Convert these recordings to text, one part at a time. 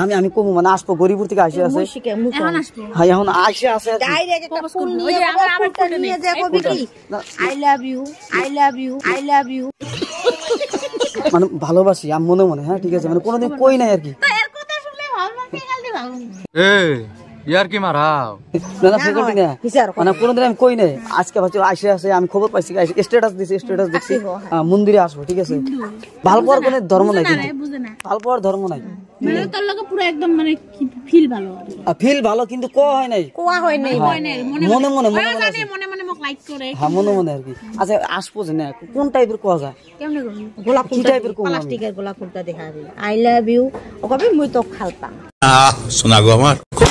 আমি আমি মানে আসবো গরিবপুর থেকে আসি আছে হ্যাঁ, এখন আসি আছে মানে ভালোবাসি আমি মনে মনে হ্যাঁ ঠিক আছে মানে কোনোদিন কই নাই আর কি মানে আমি কই নাই আজকে আমি হ্যাঁ। ঠিক আছে কোনো ধর্ম নাই কিন্তু ভাল ধর্ম নাই মানে তোর লগে পুরো একদম মানে ফিল ভালো আ ফিল ভালো কিন্তু কো হয় নাই কো হয় নাই হয় নাই মনে মনে মনে মনে মনে মনে মক লাইক করে হ্যাঁ মনে মনে আর কি আচ্ছা আসবো জেনে কোন টাইপের কো যায় কেমনে গোলাপ ফুল টাইপের কো প্লাস্টিকের গোলাপ ফুলটা দেখাবি আই লাভ ইউ ওকবি মই তো খালতাম আ শোনাগো আমার খুব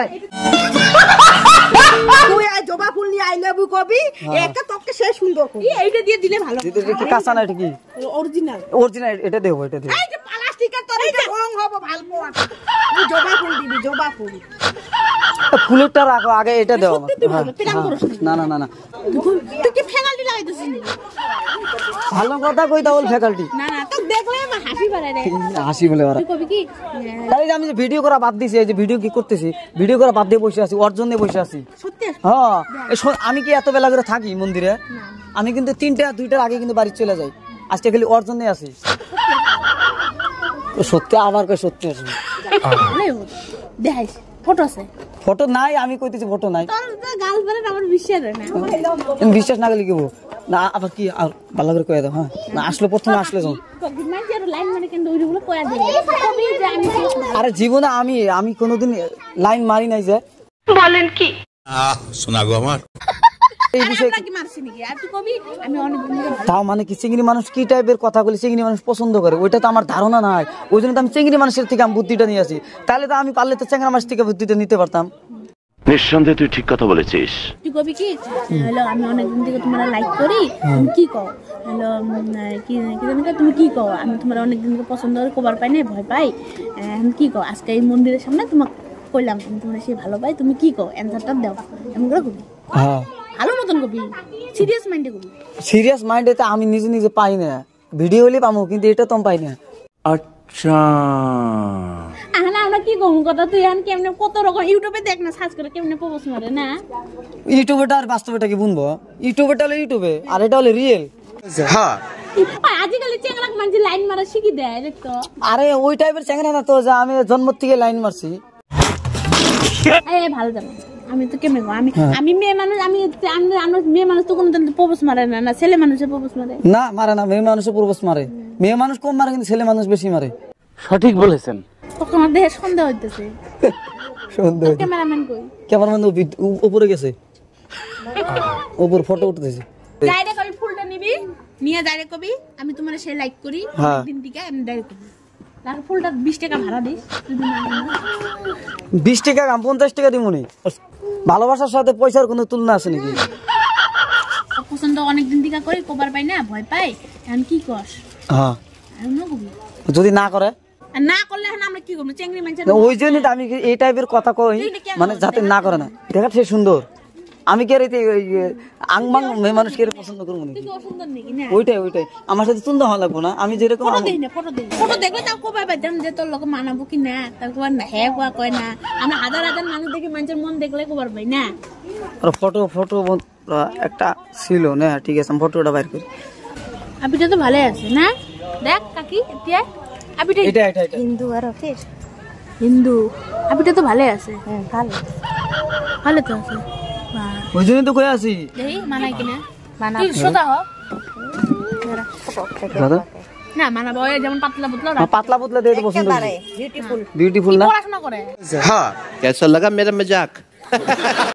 জবা ফুল নিয়ে আই কবি হ্যাঁ। তোকে সুন্দর ভালো কাঁচা অরিজিনাল এটা এটা তুই জবা ফুল দিবি জবা ফুল ফুলেরটা রাখো আগে এটা দাও হ্যাঁ, হ্যাঁ। না না না না ভালো কথা কই তা ফ্যাকাল্টি না হ্যাঁ, আমি কি এত বেলা করে থাকি মন্দিরে আমি কিন্তু তিনটা দুইটার আগে কিন্তু বাড়ি চলে যাই আজকে খালি অর্জনে আসি সত্যি আবার সত্যি আছে ফটো আছে নাই আমি কইতেছি ফটো নাই বিশ্বাস না গেলে না কি না আবার কি আর ভালো করে কয়ে দাও হ্যাঁ না আসলো প্রথমে আসলে যখন আরে জীবনে আমি আমি কোনোদিন লাইন মারি নাই যে বলেন কি শোনা গো আমার তাও মানে কি চিংড়ি মানুষ কি টাইপের কথা বলে চিংড়ি মানুষ পছন্দ করে ওইটা তো আমার ধারণা নাই ওই জন্য তো আমি চিংড়ি মানুষের থেকে আমি বুদ্ধিটা নিয়ে আসি তাহলে তো আমি পারলে তো চেংরা মাছ থেকে বুদ্ধিটা নিতে পারতাম নিঃসন্দেহে তুই ঠিক কথা বলেছিস তুই কবি কি হ্যালো আমি অনেকদিন থেকে তোমরা লাইক করি হ্যাঁ। তুমি কি কও হ্যালো কি কি তুমি কি কও আমি তোমার অনেকদিন থেকে পছন্দ করে কবার পাই না ভয় পাই এখন কি কও আজকে এই মন্দিরের সামনে তোমাকে কইলাম আমি তোমার সে ভালো পাই তুমি কি কও অ্যানসারটা দাও এমন করে কবি হ্যাঁ। ভালো মতন কবি সিরিয়াস মাইন্ডে কবি সিরিয়াস মাইন্ডে তো আমি নিজে নিজে পাই না ভিডিও হলে পামু কিন্তু এটা তো পাই না আচ্ছা কি গম কথা তুই কেমনে কত রকম ইউটিউবে দেখ না সার্চ করে কেমনে প্রপোজ মারে না ইউটিউবটা আর বাস্তবটা কি বুনবো ইউটিউবটা হলো ইউটিউবে আর এটা হলো রিয়েল হ্যাঁ লাইন ওই আমি জন্ম থেকে লাইন মারছি আমি তো কেমন আমি আমি মেয়ে মানুষ আমি মেয়ে মানুষ তো কোনো না না না মেয়ে মানুষ কম মারে কিন্তু ছেলে মানুষ বেশি মারে সঠিক বলেছেন উপরে গেছে উপর ফটো উঠতেছে ফুলটা নিবি নিয়ে ডাইরেক্ট কবি আমি তোমার সে লাইক করি হ্যাঁ। দিন থেকে আমি ডাইরেক্ট ভালোবাসার সাথে পয়সার কোনো তুলনা আছে নাকি পছন্দ অনেক দিন করি কবার পাই না ভয় পাই কি করস হ্যাঁ। যদি না করে না আমি এই টাইপের কথা কই মানে যাতে না করে না দেখা সে সুন্দর আমি কি আর এতে পছন্দ করবো ওইটাই ওইটাই আমার সাথে হওয়া লাগবো না আমি যেরকম যে মানাবো কি না তার না হ্যাঁ কয় না আমি হাজার হাজার মানুষ দেখি মানুষের মন দেখলে কোবার পাই না ফটো ফটো একটা ছিল না ঠিক আছে আমি ফটোটা বাইর করি আপিটা তো ভালো আছে না দেখ কাকি এতিয়া আবিটা হ্যাঁ ভালো আছি এই মানাই কিনা না মানা বয় যেমন পাতলা পুতলা হ্যাঁ, পাতলা পুতলা দিয়ে তো পছন্দ বিউটিফুল হ্যাঁ, লাগা মেরা মজাক